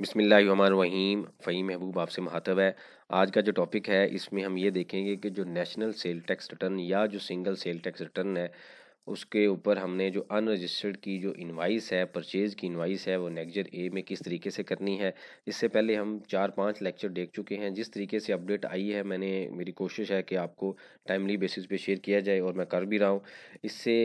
वहीम फ़हीम महबूब आपसे महातब है आज का जो टॉपिक है इसमें हम ये देखेंगे कि जो नेशनल सेल टैक्स रिटर्न या जो सिंगल सेल टैक्स रिटर्न है उसके ऊपर हमने जो अनरजिस्टर्ड की जो इनवाइस है परचेज़ की इनवाइस है वो नेक्जर ए में किस तरीके से करनी है इससे पहले हम चार पांच लेक्चर देख चुके हैं जिस तरीके से अपडेट आई है मैंने मेरी कोशिश है कि आपको टाइमली बेसिस पे शेयर किया जाए और मैं कर भी रहा हूँ इससे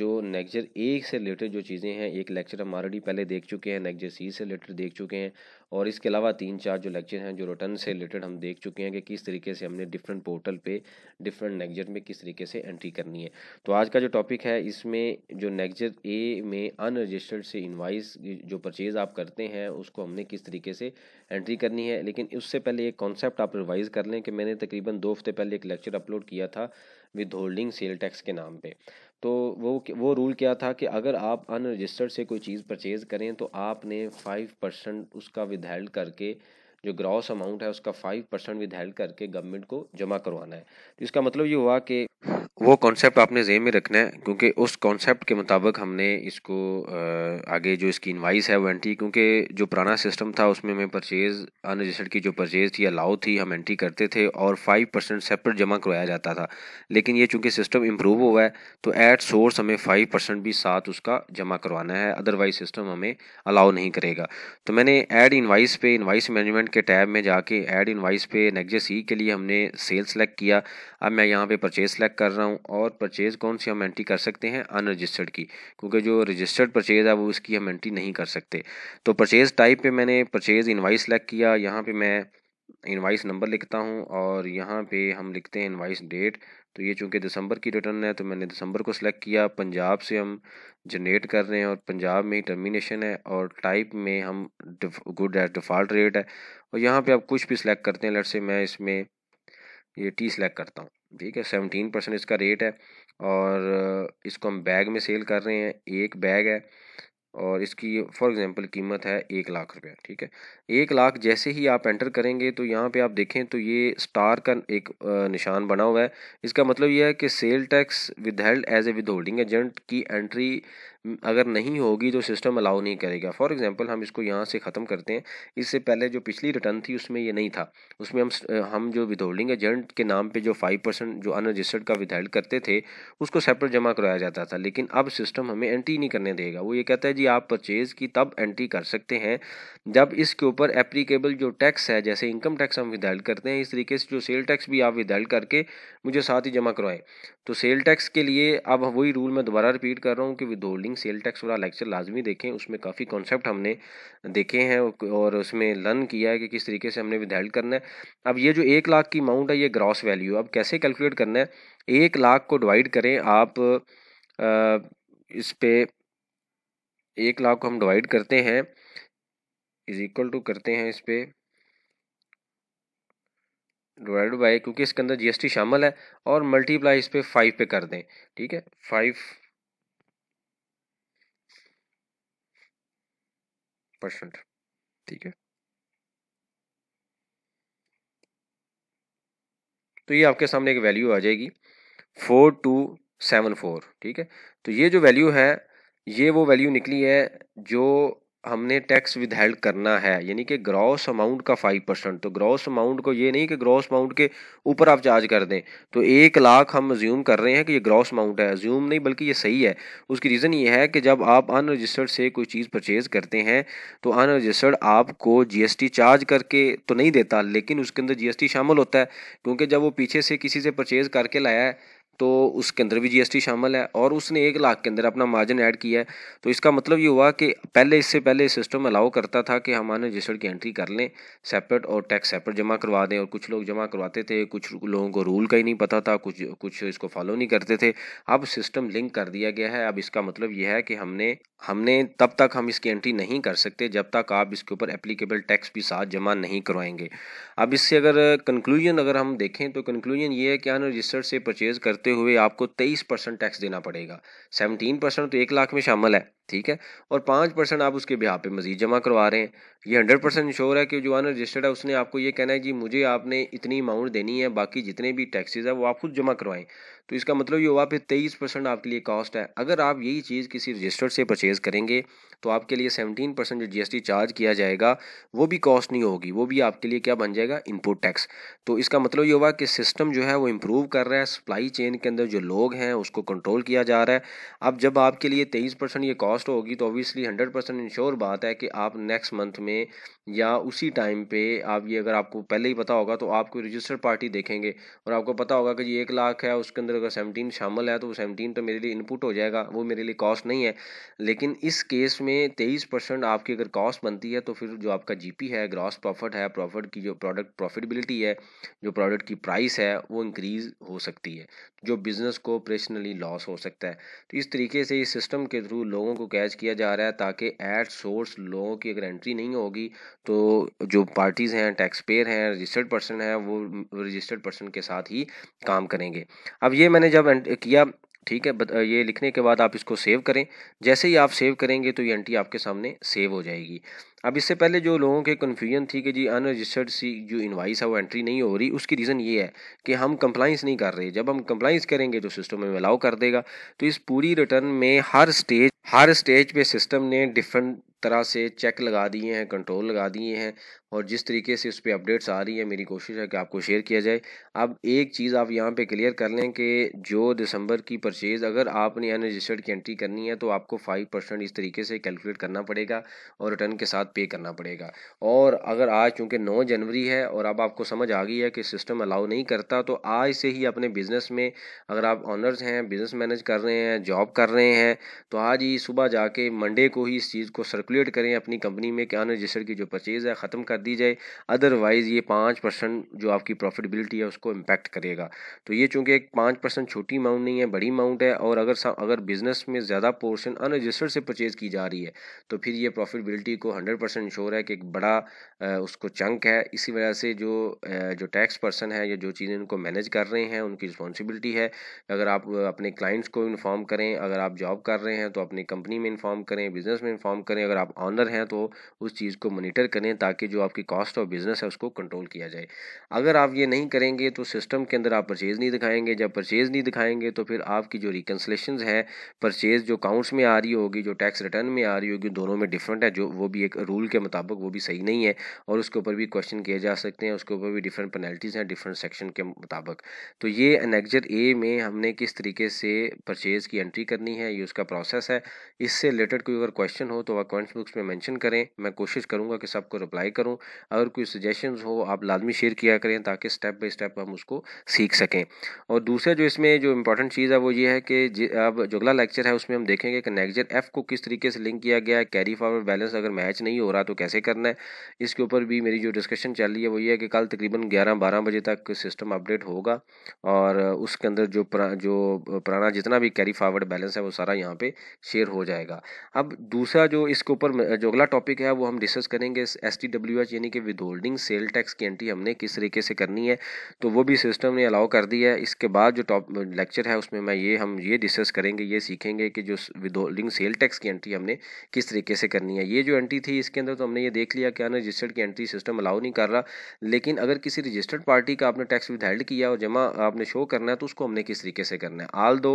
जो नेक्जर ए से रिलेटेड जो चीज़ें हैं एक लेक्चर हम ऑलरेडी पहले देख चुके हैं नेक्जर सी से रिलेटेड देख चुके हैं और इसके अलावा तीन चार जो लेक्चर हैं जो रिटर्न से रिलेटेड हम देख चुके हैं कि किस तरीके से हमने डिफरेंट पोर्टल पे डिफरेंट नेक्जर में किस तरीके से एंट्री करनी है तो आज का जो टॉपिक है इसमें जो नेक्जर ए में अनरजिस्टर्ड से इन्वाइस जो परचेज़ आप करते हैं उसको हमने किस तरीके से एंट्री करनी है लेकिन उससे पहले एक कॉन्सेप्ट आप रिवाइज़ कर लें कि मैंने तकरीबन दो हफ्ते पहले एक लेक्चर अपलोड किया था विद होल्डिंग सेल टैक्स के नाम पर तो वो वो रूल क्या था कि अगर आप अनरजिस्टर्ड से कोई चीज़ परचेज़ करें तो आपने फ़ाइव परसेंट उसका विदहेल्ड करके जो ग्रॉस अमाउंट है उसका फाइव परसेंट विदहेल्ड करके गवर्नमेंट को जमा करवाना है तो इसका मतलब ये हुआ कि वो कॉन्सेप्ट आपने जेन में रखना है क्योंकि उस कॉन्सेप्ट के मुताबिक हमने इसको आगे जो इसकी इनवाइस है वो एंट्री क्योंकि जो पुराना सिस्टम था उसमें हमें परचेज़ अनरजिस्टर्ड की जो परचेज़ थी अलाउ थी हम एंट्री करते थे और फाइव परसेंट सेपरेट जमा करवाया जाता था लेकिन ये चूँकि सिस्टम इम्प्रूव हुआ है तो एट सोर्स हमें फाइव परसेंट भी साथ उसका जमा करवाना है अदरवाइज सिस्टम हमें अलाउ नहीं करेगा तो मैंने एड इन्वाइस पे इन्वाइस मैनेजमेंट के टैब में जाके एड इन्वाइस पे नेक्जे सी के लिए हमने सेल सेलेक्ट किया अब मैं यहाँ पर परचेज सेलेक्ट कर रहा हूँ हूँ और परचेज़ कौन सी हम एंट्री कर सकते हैं अनरजिस्टर्ड की क्योंकि जो रजिस्टर्ड परचेज़ है वो इसकी हम एंट्री नहीं कर सकते तो परचेज़ टाइप पे मैंने परचेज़ इनवाइस सेलेक्ट किया यहाँ पे मैं इनवाइस नंबर लिखता हूँ और यहाँ पे हम लिखते हैं इनवाइस डेट तो ये चूँकि दिसंबर की रिटर्न है तो मैंने दिसंबर को सिलेक्ट किया पंजाब से हम जनरेट कर रहे हैं और पंजाब में ही टर्मिनेशन है और टाइप में हम गुड है डिफ़ॉल्ट रेट है और यहाँ पर आप कुछ भी सिलेक्ट करते हैं लट से मैं इसमें ये टी सिलेक्ट करता हूँ ठीक है सेवनटीन परसेंट इसका रेट है और इसको हम बैग में सेल कर रहे हैं एक बैग है और इसकी फॉर एग्जांपल कीमत है एक लाख रुपया ठीक है एक लाख जैसे ही आप एंटर करेंगे तो यहाँ पे आप देखें तो ये स्टार का एक निशान बना हुआ है इसका मतलब यह है कि sale tax with held as a with holding agent की एंट्री अगर नहीं होगी तो सिस्टम अलाउ नहीं करेगा फॉर एग्जांपल हम इसको यहाँ से ख़त्म करते हैं इससे पहले जो पिछली रिटर्न थी उसमें ये नहीं था उसमें हम हम जो विद होल्डिंग एजेंट के नाम पे जो फाइव परसेंट जो अनरजिस्टर्ड का विद करते थे उसको सेपरेट जमा कराया जाता था लेकिन अब सिस्टम हमें एंट्री नहीं करने देगा वो ये कहता है यदि आप परचेज़ की तब एंट्री कर सकते हैं जब इसके ऊपर एप्लीकेबल जो टैक्स है जैसे इनकम टैक्स हम विदाइल करते हैं इस तरीके से जो सेल टैक्स भी आप विदाइल करके मुझे साथ ही जमा करवाएं तो सेल टैक्स के लिए अब वही रूल मैं दोबारा रिपीट कर रहा हूँ कि विद होल्डिंग सेल टैक्स वाला लेक्चर लाजमी देखें उसमें काफ़ी कॉन्सेप्ट हमने देखे हैं और उसमें लर्न किया है कि किस तरीके से हमने विदाइल करना है अब ये जो एक लाख की अमाउंट है ये ग्रॉस वैल्यू अब कैसे कैलकुलेट करना है एक लाख को डिवाइड करें आप आ, इस पर एक लाख को हम डिवाइड करते हैं इज इक्वल टू करते हैं इस पर डिवाइड बाय क्योंकि इसके अंदर जीएसटी शामिल है और मल्टीप्लाई इस पर फाइव पे कर दें ठीक है फाइव परसेंट ठीक है तो ये आपके सामने एक वैल्यू आ जाएगी फोर टू सेवन फोर ठीक है तो ये जो वैल्यू है ये वो वैल्यू निकली है जो हमने टैक्स विदहेल्ड करना है यानी कि ग्रॉस अमाउंट का फाइव परसेंट तो ग्रॉस अमाउंट को ये नहीं कि ग्रॉस अमाउंट के ऊपर आप चार्ज कर दें तो एक लाख हम ज्यूम कर रहे हैं कि ये ग्रॉस अमाउंट है ज्यूम नहीं बल्कि ये सही है उसकी रीज़न ये है कि जब आप अनरजिस्टर्ड से कोई चीज़ परचेज़ करते हैं तो अनरजिस्टर्ड आपको जी चार्ज करके तो नहीं देता लेकिन उसके अंदर जी शामिल होता है क्योंकि जब वो पीछे से किसी से परचेज़ करके लाया है तो उसके अंदर भी जीएसटी शामिल है और उसने एक लाख के अंदर अपना मार्जिन ऐड किया है तो इसका मतलब ये हुआ कि पहले इससे पहले सिस्टम अलाउ करता था कि हम रजिस्टर्ड की एंट्री कर लें सेपरेट और टैक्स सेपरेट जमा करवा दें और कुछ लोग जमा करवाते थे कुछ लोगों को रूल का ही नहीं पता था कुछ कुछ इसको फॉलो नहीं करते थे अब सिस्टम लिंक कर दिया गया है अब इसका मतलब यह है कि हमने हमने तब तक हम इसकी एंट्री नहीं कर सकते जब तक आप इसके ऊपर एप्लीकेबल टैक्स भी साथ जमा नहीं करवाएंगे अब इससे अगर कंक्लूजन अगर हम देखें तो कंक्लूजन ये है कि अनरजिस्टर्ड से परचेज़ करते होते हुए आपको 23 परसेंट टैक्स देना पड़ेगा 17 परसेंट तो एक लाख में शामिल है ठीक है और पाँच परसेंट आप उसके ब्याह पे मजीद जमा करवा रहे हैं ये हंड्रेड परसेंट इंश्योर है कि जो अन रजिस्टर्ड है उसने आपको ये कहना है कि मुझे आपने इतनी अमाउंट देनी है बाकी जितने भी टैक्सेज है वो आप खुद जमा करवाएं तो इसका मतलब ये हुआ फिर तेईस आपके लिए कॉस्ट है अगर आप यही चीज़ किसी रजिस्टर्ड से परचेज़ करेंगे तो आपके लिए सेवनटीन परसेंट जो जीएसटी चार्ज किया जाएगा वो भी कॉस्ट नहीं होगी वो भी आपके लिए क्या बन जाएगा इनपुट टैक्स तो इसका मतलब ये हुआ कि सिस्टम जो है वो इम्प्रूव कर रहा है सप्लाई चेन के अंदर जो लोग हैं उसको कंट्रोल किया जा रहा है अब जब आपके लिए तेईस परसेंट ये कॉस्ट होगी तो ऑब्वियसली हंड्रेड परसेंट इंश्योर बात है कि आप नेक्स्ट मंथ में या उसी टाइम पे आप ये अगर आपको पहले ही पता होगा तो आपको रजिस्टर्ड पार्टी देखेंगे और आपको पता होगा कि ये एक लाख है उसके अंदर अगर सेवनटीन शामिल है तो वो सेवनटीन तो मेरे लिए इनपुट हो जाएगा वो मेरे लिए कॉस्ट नहीं है लेकिन इस केस में में तेईस परसेंट आपकी अगर कॉस्ट बनती है तो फिर जो आपका जीपी है ग्रॉस प्रॉफिट है प्रॉफिट की जो प्रोडक्ट प्रॉफिटेबिलिटी है जो प्रोडक्ट की प्राइस है वो इंक्रीज हो सकती है जो बिज़नेस को ऑपरेशनली लॉस हो सकता है तो इस तरीके से इस सिस्टम के थ्रू लोगों को कैच किया जा रहा है ताकि एट सोर्स लोगों की अगर एंट्री नहीं होगी तो जो पार्टीज़ हैं टैक्स पेयर हैं रजिस्टर्ड पर्सन हैं वो रजिस्टर्ड पर्सन के साथ ही काम करेंगे अब ये मैंने जब किया ठीक है ये लिखने के बाद आप इसको सेव करें जैसे ही आप सेव करेंगे तो ये एंट्री आपके सामने सेव हो जाएगी अब इससे पहले जो लोगों के कन्फ्यूजन थी कि जी अनरजिस्टर्ड सी जो इनवाइस है वो एंट्री नहीं हो रही उसकी रीज़न ये है कि हम कंप्लाइंस नहीं कर रहे जब हम कंप्लाइंस करेंगे तो सिस्टम में अलाउ कर देगा तो इस पूरी रिटर्न में हर स्टेज हर स्टेज पे सिस्टम ने डिफरेंट तरह से चेक लगा दिए हैं कंट्रोल लगा दिए हैं और जिस तरीके से उस पर अपडेट्स आ रही है मेरी कोशिश है कि आपको शेयर किया जाए अब एक चीज़ आप यहाँ पे क्लियर कर लें कि जो दिसंबर की परचेज़ अगर आपने अनरजिस्टर्ड की एंट्री करनी है तो आपको फाइव परसेंट इस तरीके से कैलकुलेट करना पड़ेगा और रिटर्न के साथ पे करना पड़ेगा और अगर आज चूँकि नौ जनवरी है और अब आपको समझ आ गई है कि सिस्टम अलाउ नहीं करता तो आज से ही अपने बिज़नेस में अगर आप ऑनर्स हैं बिज़नेस मैनेज कर रहे हैं जॉब कर रहे हैं तो आज ही सुबह जाके मंडे को ही इस चीज़ को सर्कुलेट करें अपनी कंपनी में कि अनरजिस्टर्ड की जो परचेज़ है ख़त्म कर दी जाए अदरवाइज़ ये पाँच परसेंट जो आपकी प्रॉफिटेबिलिटी है उसको इम्पैक्ट करेगा तो ये चूँकि एक पाँच परसेंट छोटी अमाउंट नहीं है बड़ी अमाउंट है और अगर अगर बिज़नेस में ज़्यादा पोर्शन अनरजिस्टर्ड से परचेज़ की जा रही है तो फिर ये प्रॉफिटबिलिटी को हंड्रेड परसेंट इंश्योर है कि एक बड़ा उसको चंक है इसी वजह से जो जो टैक्स पर्सन है या जो चीज़ें उनको मैनेज कर रहे हैं उनकी रिस्पॉन्सिबिलिटी है अगर आप अपने क्लाइंट्स को इन्फॉर्म करें अगर आप जॉब कर रहे हैं तो अपनी कंपनी में इन्फॉर्म करें बिज़नेस में इन्फॉर्म करें अगर आप ऑनर हैं तो उस चीज़ को मोनिटर करें ताकि जो आप आपकी कॉस्ट ऑफ बिजनेस है उसको कंट्रोल किया जाए अगर आप ये नहीं करेंगे तो सिस्टम के अंदर आप परचेज़ नहीं दिखाएंगे जब परचेज़ नहीं दिखाएंगे तो फिर आपकी जो रिकन्सलेशन है परचेज़ जो अकाउंट्स में आ रही होगी जो टैक्स रिटर्न में आ रही होगी दोनों में डिफरेंट है जो वो भी एक रूल के मुताबिक वो भी सही नहीं है और उसके ऊपर भी क्वेश्चन किए जा सकते हैं उसके ऊपर भी डिफरेंट पेनल्टीज़ हैं डिफरेंट सेक्शन के मुताबिक तो ये अनेक्जर ए में हमने किस तरीके से परचेज़ की एंट्री करनी है ये उसका प्रोसेस है इससे रिलेटेड कोई अगर क्वेश्चन हो तो वह कमेंट्स बुक्स में मैंशन करें मैं कोशिश करूँगा कि सबको रिप्लाई करूँ अगर कोई सजेशन हो आप लाजमी शेयर किया करें ताकि स्टेप बाई स्टेप हम उसको सीख सकें और दूसरा जो इसमें जो इंपॉर्टेंट चीज़ है वो ये है कि अब जो अगला लेक्चर है उसमें हम देखेंगे कि नेगजर एफ़ को किस तरीके से लिंक किया गया है कैरी फॉरवर्ड बैलेंस अगर मैच नहीं हो रहा तो कैसे करना है इसके ऊपर भी मेरी जो डिस्कशन चल रही है वो ये है कि कल तकरीबन ग्यारह बारह बजे तक सिस्टम अपडेट होगा और उसके अंदर जो पुरा, जो पुराना जितना भी कैरी फॉरवर्ड बैलेंस है वो सारा यहाँ पे शेयर हो जाएगा अब दूसरा जो इसके ऊपर जो अगला टॉपिक है वो हम डिस्कस करेंगे S T W H tax यानी कि विदहोल्डिंग सेल टैक्स की एंट्री हमने किस तरीके से करनी है तो वो भी सिस्टम ने अलाउ कर दिया है इसके बाद जो टॉप लेक्चर है उसमें मैं ये हम ये डिस्कस करेंगे ये सीखेंगे कि जो विदहोल्डिंग सेल टैक्स की एंट्री हमने किस तरीके से करनी है ये जो एंट्री थी इसके अंदर तो हमने ये देख लिया कि अनरजिस्टर्ड की एंट्री सिस्टम अलाउ नहीं कर रहा लेकिन अगर किसी रजिस्टर्ड पार्टी का आपने टैक्स विदहेल्ड किया और जमा आपने शो करना है तो उसको हमने किस तरीके से करना है आल दो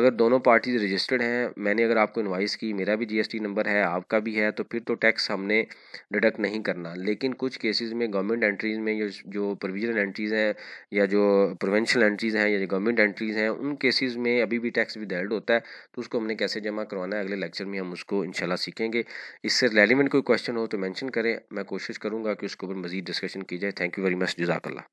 अगर दोनों पार्टीज रजिस्टर्ड हैं मैंने अगर आपको इन्वाइस की मेरा भी जीएसटी नंबर है आपका भी है तो फिर तो टैक्स हमने डिडक्ट नहीं करना लेकिन कुछ केसेस में गवर्नमेंट एंट्रीज में जो प्रोविजनल एंट्रीज हैं या जो प्रोवेंशल एंट्रीज हैं या जो गवर्नमेंट एंट्रीज हैं उन केसेस में अभी भी टैक्स विदायल्ड होता है तो उसको हमने कैसे जमा करवाना है अगले लेक्चर में हम उसको इनशाला सीखेंगे इससे रेलिवेंट कोई क्वेश्चन हो तो मैंशन करें मैं कोशिश करूँगा कि उसके ऊपर मजीद डिस्कशन की जाए थैंक यू वेरी मच जजाकल्ला